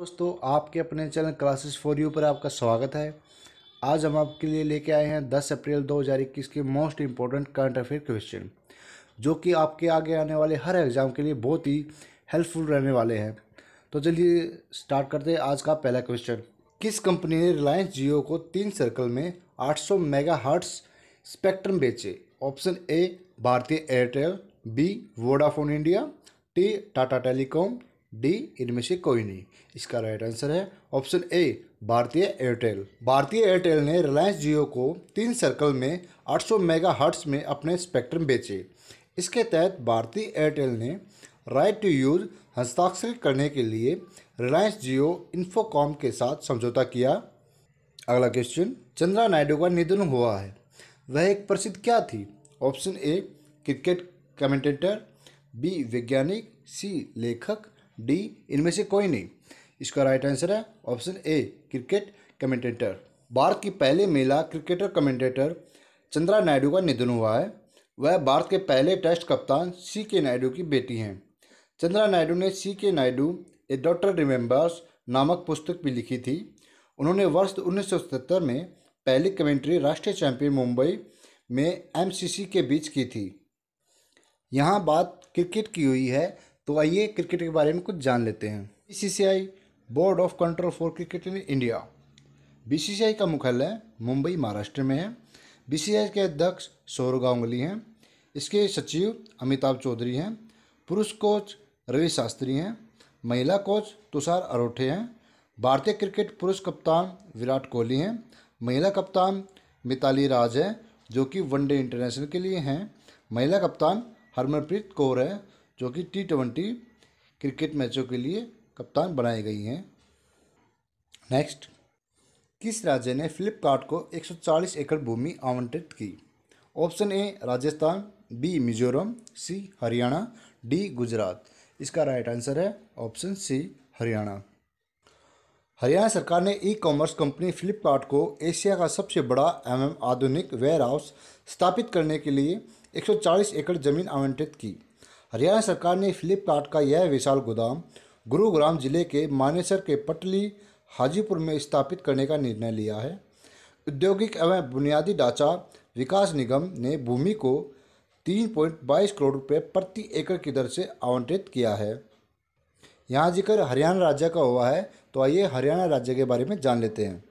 दोस्तों आपके अपने चैनल क्लासेस फॉर यू पर आपका स्वागत है आज हम आपके लिए लेके आए हैं 10 अप्रैल 2021 के most important current affair question जो कि आपके आगे आने वाले हर एग्ज़ाम के लिए बहुत ही हेल्पफुल रहने वाले हैं तो चलिए स्टार्ट करते हैं आज का पहला क्वेश्चन किस कंपनी ने रिलायंस जियो को तीन सर्कल में आठ मेगा स्पेक्ट्रम बेचे option A Bharti Airtel B Vodafone India T Tata telecom D इनमें से कोई नहीं इसका राइट आंसर है ऑप्शन ए भारतीय एयरटेल भारतीय एयरटेल ने रिलायंस जियो को तीन सर्कल में 800 मेगा में अपने स्पेक्ट्रम बेचे इसके तहत भारतीय एयरटेल ने राइट टू यूज हस्ताक्षर करने के लिए रिलायंस जियो इन्फोकॉम के साथ समझौता किया अगला क्वेश्चन चंद्रा नायडू का निधन हुआ है वह एक प्रसिद्ध क्या थी option A cricket commentator B वैज्ञानिक सी लेखक डी इनमें से कोई नहीं इसका राइट आंसर है option A cricket commentator Bharat की पहले महिला क्रिकेटर कमेंटेटर चंद्रा नायडू का निधन हुआ है वह भारत के पहले टेस्ट कप्तान सी के नायडू की बेटी हैं चंद्रा नायडू ने सी के नायडू ए डॉक्टर रिमेंबर्स नामक पुस्तक भी लिखी थी उन्होंने वर्ष उन्नीस में पहली कमेंट्री राष्ट्रीय चैंपियन मुंबई में एमसीसी के बीच की थी यहाँ बात क्रिकेट की हुई है तो आइए क्रिकेट के बारे में कुछ जान लेते हैं BCCI board of control for cricket in India BCCI का मुख्यालय मुंबई महाराष्ट्र में है बीसीसीआई के अध्यक्ष सौरव गांगुली हैं इसके सचिव अमिताभ चौधरी हैं पुरुष कोच रवि शास्त्री हैं महिला कोच तुषार अरोठे हैं भारतीय क्रिकेट पुरुष कप्तान विराट कोहली हैं महिला कप्तान मिताली राज है जो कि वनडे इंटरनेशनल के लिए हैं महिला कप्तान हरमनप्रीत कौर है जो कि टी ट्वेंटी क्रिकेट मैचों के लिए कप्तान बनाई गई हैं नेक्स्ट किस राज्य ने फ्लिपकार्ट को 140 एकड़ भूमि आवंटित की option A Rajasthan B Mizoram C Haryana D Gujarat इसका राइट आंसर है ऑप्शन सी हरियाणा हरियाणा सरकार ने ई कॉमर्स कंपनी फ्लिपकार्ट को एशिया का सबसे बड़ा एवं आधुनिक वेयर हाउस स्थापित करने के लिए 140 एकड़ जमीन आवंटित की हरियाणा सरकार ने फ्लिपकार्ट का यह विशाल गोदाम गुरुग्राम जिले के मानेसर के पटली हाजीपुर में स्थापित करने का निर्णय लिया है औद्योगिक एवं बुनियादी ढांचा विकास निगम ने भूमि को तीन पॉइंट बाईस करोड़ रुपये प्रति एकड़ की दर से आवंटित किया है यहाँ जिक्र हरियाणा राज्य का हुआ है तो आइए हरियाणा राज्य के बारे में जान लेते हैं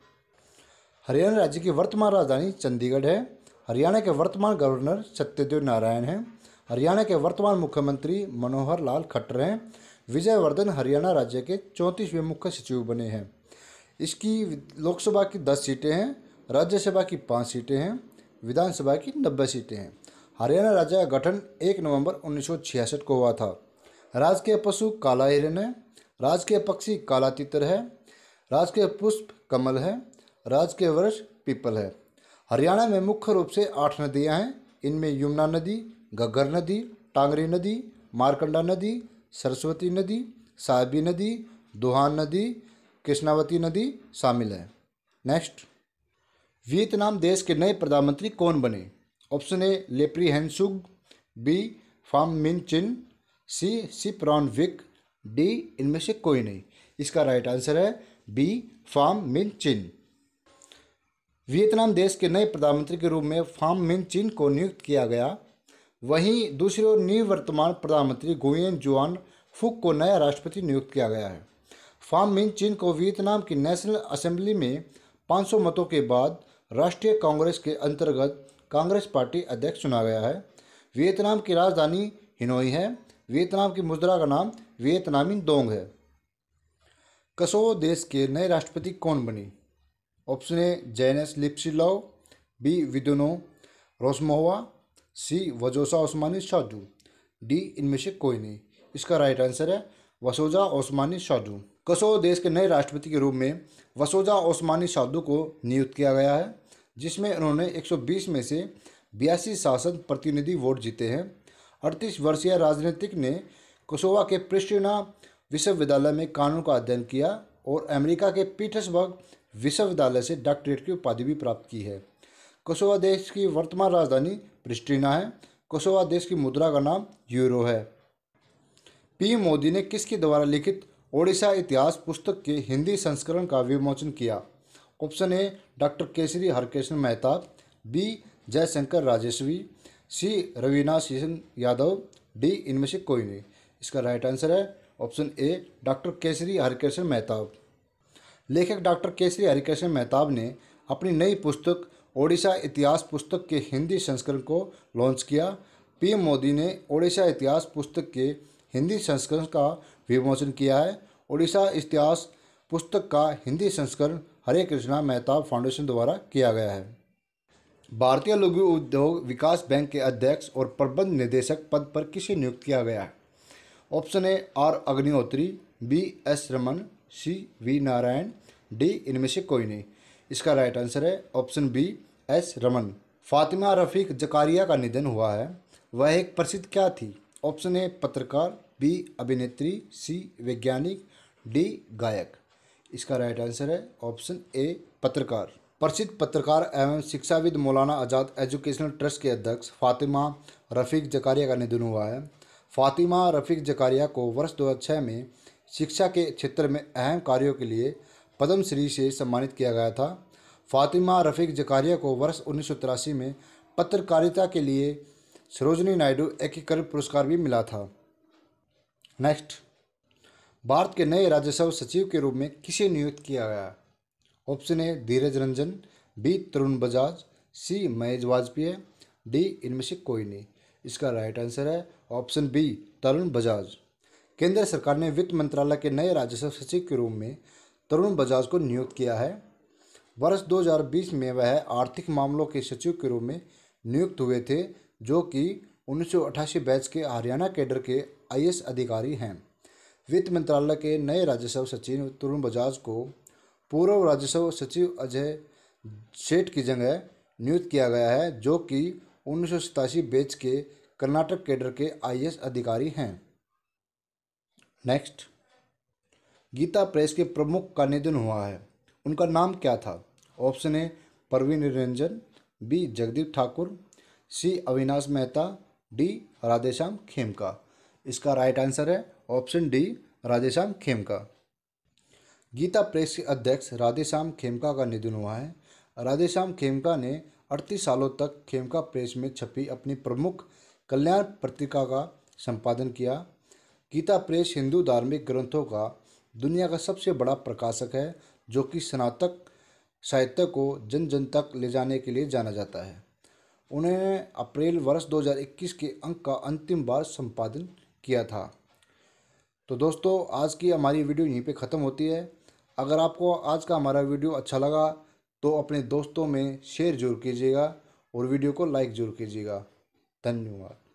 हरियाणा राज्य की वर्तमान राजधानी चंडीगढ़ है हरियाणा के वर्तमान गवर्नर सत्यदेव नारायण हैं हरियाणा के वर्तमान मुख्यमंत्री मनोहर लाल खट्टर हैं विजयवर्धन हरियाणा राज्य के चौंतीसवें मुख्य सचिव बने हैं इसकी लोकसभा की दस सीटें हैं राज्यसभा की पाँच सीटें हैं विधानसभा की नब्बे सीटें हैं हरियाणा राज्य का गठन एक नवंबर उन्नीस को हुआ था राजकीय पशु काला हिरन है राजकीय पक्षी काला तितर है राजकीय पुष्प कमल है राजकीय वृक्ष पीपल है हरियाणा में मुख्य रूप से आठ नदियां हैं इनमें यमुना नदी घग्गर नदी टांगरी नदी मारकंडा नदी सरस्वती नदी साहबी नदी दोहान नदी कृष्णावती नदी शामिल है नेक्स्ट वियतनाम देश के नए प्रधानमंत्री कौन बने ऑप्शन ए लेप्री हैंसुग बी फाम मिन चिन सी सिप्रॉन विक डी इनमें से कोई नहीं इसका राइट आंसर है B Pham Minh Chinh Vietnam देश के नए प्रधानमंत्री के रूप में फाम मिन चिन को नियुक्त किया गया वहीं दूसरी ओर निवर्तमान प्रधानमंत्री गुएन जुआन फुक को नया राष्ट्रपति नियुक्त किया गया है फार्म मिन चीन को वियतनाम की नेशनल असेंबली में 500 मतों के बाद राष्ट्रीय कांग्रेस के अंतर्गत कांग्रेस पार्टी अध्यक्ष चुना गया है वियतनाम की राजधानी हिनोई है वियतनाम की मुद्रा का नाम वियतनामी दोंग है कसो देश के नए राष्ट्रपति कौन बने ऑप्शन ए जैनस लिप्सिलॉ बी विदुनो रोसमोवा सी वजोसा ओस्मानी शाजू डी इनमें से कोई नहीं इसका राइट आंसर है वसोजा ओस्मानी शाजू कसो देश के नए राष्ट्रपति के रूप में वसोजा ओस्मानी शादू को नियुक्त किया गया है जिसमें उन्होंने 120 में से बयासी शासन प्रतिनिधि वोट जीते हैं अड़तीस वर्षीय राजनीतिक ने कसोवा के प्रिस्टिना विश्वविद्यालय में कानून का अध्ययन किया और अमेरिका के पीटर्सबर्ग विश्वविद्यालय से डॉक्टरेट की उपाधि भी प्राप्त की है कोसोवा देश की वर्तमान राजधानी प्रिस्टिना है कोसोवा देश की मुद्रा का नाम यूरो है पी मोदी ने किसके द्वारा लिखित ओडिशा इतिहास पुस्तक के हिंदी संस्करण का विमोचन किया option A doctor Kesari Harkrishna Mehta B Jaishankar Rajeshwi C Ravinath Singh Yadav D इनमें से कोई नहीं इसका राइट आंसर है option A doctor Kesari Harikrishna Mehtab लेखक डॉक्टर केसरी हरिकृष्ण मेहताब ने अपनी नई पुस्तक ओडिशा इतिहास पुस्तक के हिंदी संस्करण को लॉन्च किया पीएम मोदी ने ओडिशा इतिहास पुस्तक के हिंदी संस्करण का विमोचन किया है ओडिशा इतिहास पुस्तक का हिंदी संस्करण हरे कृष्णा मेहताब फाउंडेशन द्वारा किया गया है भारतीय लघु उद्योग विकास बैंक के अध्यक्ष और प्रबंध निदेशक पद पर किसे नियुक्त किया गया है option A R Agnihotri B S Raman C V Narayan D इनमें से कोई नहीं इसका राइट आंसर है option B S Raman Fatima Rafiq Zakaria का निधन हुआ है वह एक प्रसिद्ध क्या थी ऑप्शन ए पत्रकार बी अभिनेत्री सी वैज्ञानिक डी गायक इसका राइट आंसर है ऑप्शन ए पत्रकार प्रसिद्ध पत्रकार एवं शिक्षाविद मौलाना आज़ाद एजुकेशनल ट्रस्ट के अध्यक्ष फातिमा रफ़ीक जकारिया का निधन हुआ है फातिमा रफ़ीक जकारिया को वर्ष दो में शिक्षा के क्षेत्र में अहम कार्यों के लिए पद्मश्री से सम्मानित किया गया था फातिमा रफ़ीक जकारिया को वर्ष उन्नीस में पत्रकारिता के लिए सरोजनी नायडू एकीकरण पुरस्कार भी मिला था नेक्स्ट भारत के नए राज्यसभा सचिव के रूप में किसे नियुक्त किया गया option A Dheeraj Ranjan B Tarun Bajaj C Mahesh Vajpayee D इनमें से कोई नहीं इसका राइट आंसर है ऑप्शन बी तरुण बजाज केंद्र सरकार ने वित्त मंत्रालय के नए राज्यसभा सचिव के रूप में तरुण बजाज को नियुक्त किया है वर्ष 2020 में वह आर्थिक मामलों के सचिव के रूप में नियुक्त हुए थे जो कि उन्नीस बैच के हरियाणा कैडर के आई अधिकारी हैं वित्त मंत्रालय के नए राजस्व सचिव तरुण बजाज को पूर्व राजस्व सचिव अजय सेठ की जगह नियुक्त किया गया है जो कि उन्नीस बैच के कर्नाटक कैडर के आई अधिकारी हैं नेक्स्ट गीता प्रेस के प्रमुख का निधन हुआ है उनका नाम क्या था option A Parveen Niranjan B Jagdeep Thakur C Avinash Mehta D Radheshyam Khemka इसका राइट आंसर है option D Radheshyam Khemka Gita press के अध्यक्ष राधेश्याम खेमका का निधन हुआ है राधेश्याम खेमका ने 38 सालों तक खेमका प्रेस में छपी अपनी प्रमुख कल्याण पत्रिका का संपादन किया गीता प्रेस हिंदू धार्मिक ग्रंथों का दुनिया का सबसे बड़ा प्रकाशक है जो कि स्नातक साहित्य को जन जन तक ले जाने के लिए जाना जाता है उन्हें अप्रैल वर्ष 2021 के अंक का अंतिम बार संपादन किया था तो दोस्तों आज की हमारी वीडियो यहीं पे ख़त्म होती है अगर आपको आज का हमारा वीडियो अच्छा लगा तो अपने दोस्तों में शेयर जरूर कीजिएगा और वीडियो को लाइक जरूर कीजिएगा धन्यवाद